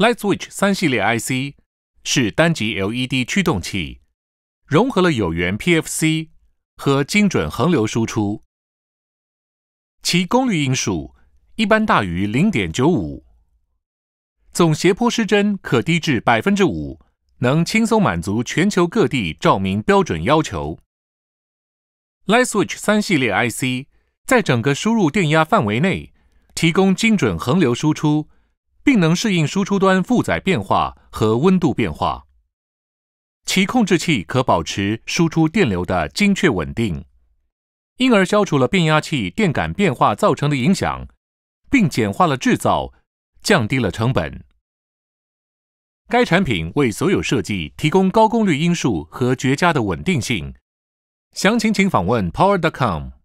Light Switch 三系列 I C 是单级 L E D 驱动器，融合了有源 P F C 和精准恒流输出，其功率因数一般大于零点九五，总斜坡失真可低至百分之五，能轻松满足全球各地照明标准要求。Light Switch 三系列 I C 在整个输入电压范围内提供精准恒流输出。并能适应输出端负载变化和温度变化，其控制器可保持输出电流的精确稳定，因而消除了变压器电感变化造成的影响，并简化了制造，降低了成本。该产品为所有设计提供高功率因数和绝佳的稳定性。详情请访问 power.com。